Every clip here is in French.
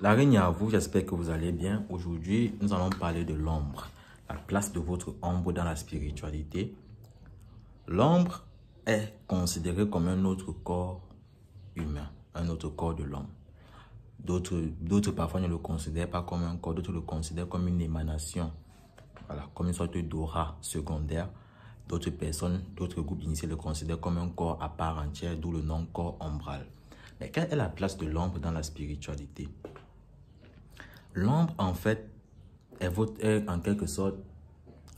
La reine à vous, j'espère que vous allez bien. Aujourd'hui, nous allons parler de l'ombre, la place de votre ombre dans la spiritualité. L'ombre est considérée comme un autre corps humain, un autre corps de l'homme. D'autres parfois ne le considèrent pas comme un corps, d'autres le considèrent comme une émanation, voilà, comme une sorte d'aura secondaire. D'autres personnes, d'autres groupes initiés le considèrent comme un corps à part entière, d'où le nom corps ombral. Mais quelle est la place de l'ombre dans la spiritualité L'ombre, en fait, est, votre, en quelque sorte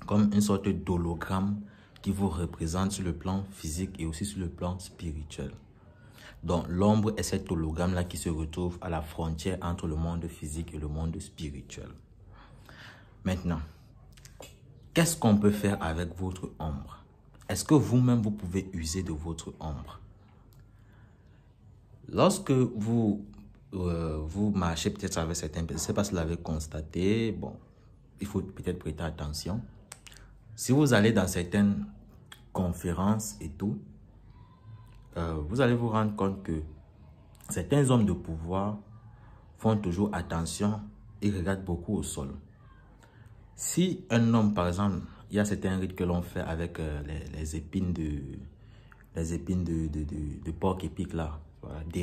comme une sorte d'hologramme qui vous représente sur le plan physique et aussi sur le plan spirituel. Donc l'ombre est cet hologramme-là qui se retrouve à la frontière entre le monde physique et le monde spirituel. Maintenant, qu'est-ce qu'on peut faire avec votre ombre Est-ce que vous-même, vous pouvez user de votre ombre Lorsque vous euh, vous marchez peut-être avec certains personnes. Je ne sais pas si vous l'avez constaté. Bon, il faut peut-être prêter attention. Si vous allez dans certaines conférences et tout, euh, vous allez vous rendre compte que certains hommes de pouvoir font toujours attention et regardent beaucoup au sol. Si un homme, par exemple, il y a certains rites que l'on fait avec euh, les, épines de les épines de, de porc épique là, voilà, des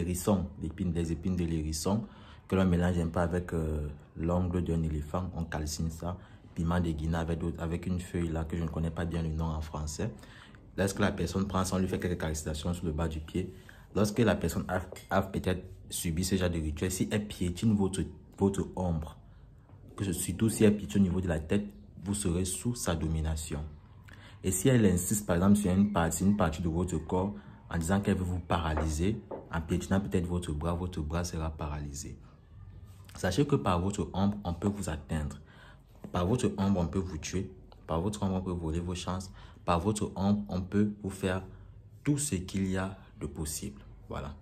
épines de l'hérisson, que l'on mélange un peu avec euh, l'ongle d'un éléphant, on calcine ça, piment de Guinée avec, avec une feuille là que je ne connais pas bien le nom en français. Lorsque la personne prend ça, on lui fait quelques calcitations sur le bas du pied. Lorsque la personne a, peut-être subi ce genre de rituel, si elle piétine votre, votre ombre, que surtout si elle piétine au niveau de la tête, vous serez sous sa domination. Et si elle insiste par exemple sur une partie, une partie de votre corps en disant qu'elle veut vous paralyser, en piétinant peut-être votre bras, votre bras sera paralysé. Sachez que par votre ombre, on peut vous atteindre. Par votre ombre, on peut vous tuer. Par votre ombre, on peut voler vos chances. Par votre ombre, on peut vous faire tout ce qu'il y a de possible. Voilà.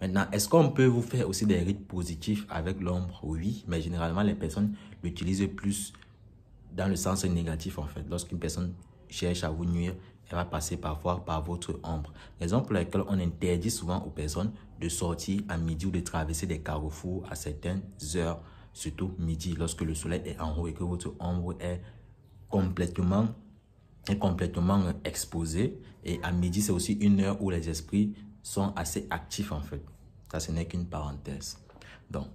Maintenant, est-ce qu'on peut vous faire aussi des rites positifs avec l'ombre Oui, mais généralement, les personnes l'utilisent plus dans le sens négatif, en fait. Lorsqu'une personne cherche à vous nuire, va passer parfois par votre ombre. Raison pour laquelle on interdit souvent aux personnes de sortir à midi ou de traverser des carrefours à certaines heures, surtout midi, lorsque le soleil est en haut et que votre ombre est complètement est complètement euh, exposée. Et à midi, c'est aussi une heure où les esprits sont assez actifs en fait. Ça, ce n'est qu'une parenthèse. Donc,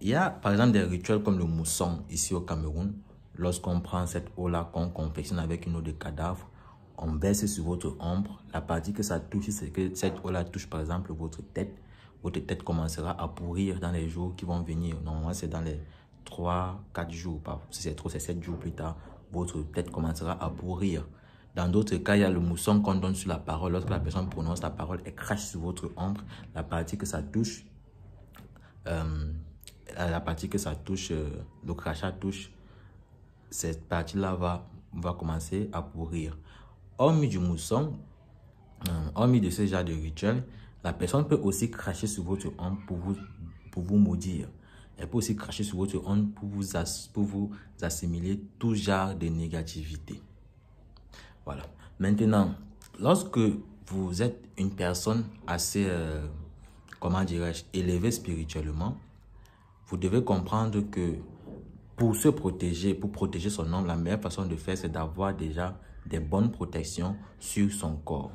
il y a par exemple des rituels comme le mousson ici au Cameroun. Lorsqu'on prend cette eau-là qu'on confectionne avec une eau de cadavre, on baisse sur votre ombre, la partie que ça touche, c'est que cette eau-là touche par exemple votre tête, votre tête commencera à pourrir dans les jours qui vont venir. Normalement, c'est dans les 3, 4 jours, si c'est trop, c'est 7 jours plus tard, votre tête commencera à pourrir. Dans d'autres cas, il y a le mousson qu'on donne sur la parole. Lorsque la personne prononce la parole, elle crache sur votre ombre, la partie que ça touche, euh, la partie que ça touche, euh, le crachat touche, cette partie-là va, va commencer à pourrir. Hormis du mousson, euh, hormis de ce genre de rituel, la personne peut aussi cracher sur votre homme pour vous, pour vous maudire. Elle peut aussi cracher sur votre honte pour vous, pour vous assimiler tout genre de négativité. Voilà. Maintenant, lorsque vous êtes une personne assez, euh, comment dirais-je, élevée spirituellement, vous devez comprendre que pour se protéger, pour protéger son homme, la meilleure façon de faire, c'est d'avoir déjà des bonnes protections sur son corps.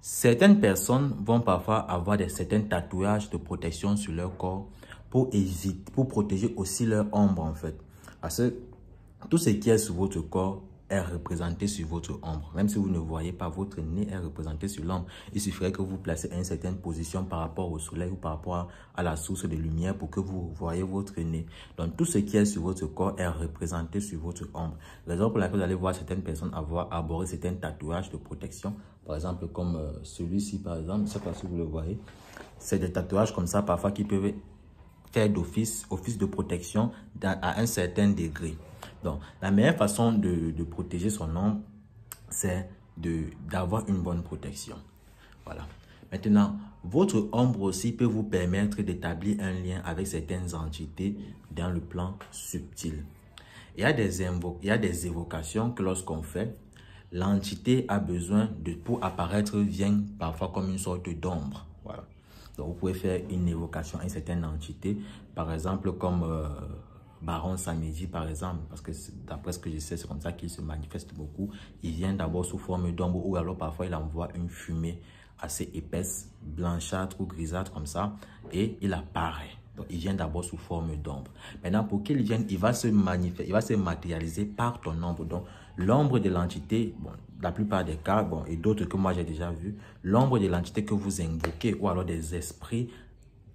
Certaines personnes vont parfois avoir des, certains tatouages de protection sur leur corps pour éviter, pour protéger aussi leur ombre en fait. Parce que tout ce qui est sur votre corps est représenté sur votre ombre. Même si vous ne voyez pas, votre nez est représenté sur l'ombre. Il suffirait que vous placez une certaine position par rapport au soleil ou par rapport à la source de lumière pour que vous voyez votre nez. Donc, tout ce qui est sur votre corps est représenté sur votre ombre. Raison pour laquelle vous allez voir certaines personnes avoir abordé certains tatouages de protection. Par exemple, comme euh, celui-ci, par exemple. Je ne sais pas si vous le voyez. C'est des tatouages comme ça, parfois, qui peuvent faire d'office, office de protection à un certain degré. Donc, la meilleure façon de, de protéger son ombre, c'est d'avoir une bonne protection. Voilà. Maintenant, votre ombre aussi peut vous permettre d'établir un lien avec certaines entités dans le plan subtil. Il y a des, il y a des évocations que lorsqu'on fait, l'entité a besoin de, pour apparaître, vient parfois comme une sorte d'ombre. Voilà. Donc, vous pouvez faire une évocation à une certaine entité, par exemple comme euh, Baron Samedi, par exemple, parce que d'après ce que je sais, c'est comme ça qu'il se manifeste beaucoup. Il vient d'abord sous forme d'ombre ou alors parfois il envoie une fumée assez épaisse, blanchâtre ou grisâtre comme ça, et il apparaît. Donc, il vient d'abord sous forme d'ombre. Maintenant, pour qu'il vienne, il va se manifester, il va se matérialiser par ton ombre. Donc, l'ombre de l'entité, bon, la plupart des cas, bon, et d'autres que moi j'ai déjà vu, l'ombre de l'entité que vous invoquez ou alors des esprits,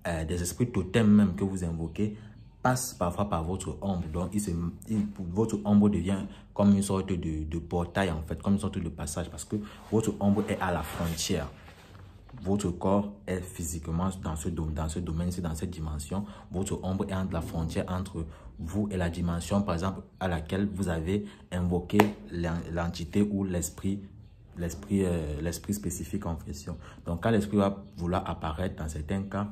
euh, des esprits totems même que vous invoquez, passe parfois par votre ombre. Donc, il se, votre ombre devient comme une sorte de, de, portail, en fait, comme une sorte de passage, parce que votre ombre est à la frontière. Votre corps est physiquement dans ce, dans ce domaine, c'est dans cette dimension. Votre ombre est entre la frontière entre vous et la dimension, par exemple, à laquelle vous avez invoqué l'entité ou l'esprit l'esprit euh, l'esprit spécifique en question. Donc, quand l'esprit va vouloir apparaître dans certains cas,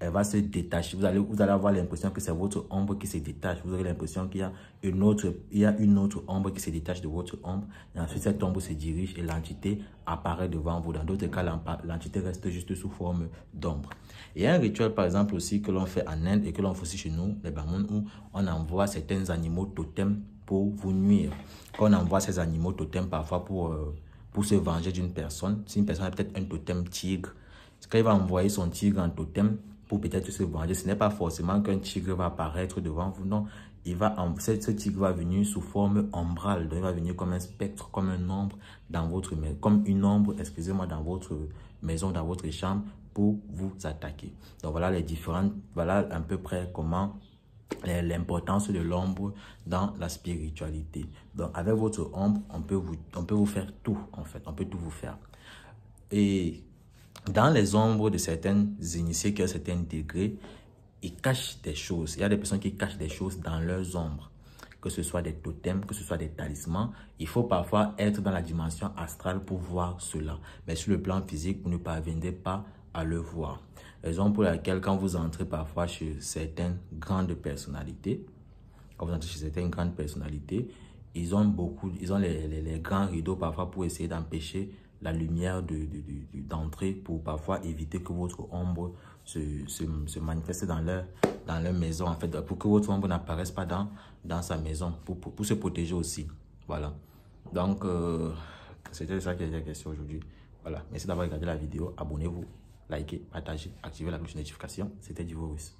elle va se détacher. Vous allez, vous allez avoir l'impression que c'est votre ombre qui se détache. Vous aurez l'impression qu'il y a une autre, il y a une autre ombre qui se détache de votre ombre. Et ensuite, cette ombre se dirige et l'entité apparaît devant vous. Dans d'autres cas, l'entité reste juste sous forme d'ombre. Il y a un rituel, par exemple, aussi que l'on fait en Inde et que l'on fait aussi chez nous, les Bamoun, où on envoie certains animaux totems pour vous nuire. Quand On envoie ces animaux totems parfois pour, euh, pour se venger d'une personne. Si une personne a peut-être un totem tigre, est-ce qu'elle va envoyer son tigre en totem, pour peut-être se venger. Ce n'est pas forcément qu'un tigre va apparaître devant vous, non. Il va en ce, tigre va venir sous forme ombrale, donc il va venir comme un spectre, comme un ombre dans votre maison, comme une ombre, excusez-moi, dans votre maison, dans votre chambre, pour vous attaquer. Donc voilà les différentes, voilà à peu près comment euh, l'importance de l'ombre dans la spiritualité. Donc avec votre ombre, on peut vous, on peut vous faire tout en fait, on peut tout vous faire. Et dans les ombres de certains initiés qui ont certains degrés, ils cachent des choses. Il y a des personnes qui cachent des choses dans leurs ombres, que ce soit des totems, que ce soit des talismans. Il faut parfois être dans la dimension astrale pour voir cela. Mais sur le plan physique, vous ne parvenez pas à le voir. Raison pour laquelle quand vous entrez parfois chez certaines grandes personnalités, quand vous entrez chez certaines grandes personnalités, ils ont beaucoup, ils ont les, les grands rideaux parfois pour essayer d'empêcher la lumière d'entrée de, de, pour parfois éviter que votre ombre se, se, manifeste dans leur, dans leur maison, en fait, pour que votre ombre n'apparaisse pas dans, dans sa maison, pour, pour, se protéger aussi. Voilà. Donc, euh, c'était ça qui était la question aujourd'hui. Voilà. Merci d'avoir regardé la vidéo. Abonnez-vous, likez, partagez, activez la cloche de notification. C'était Divorus.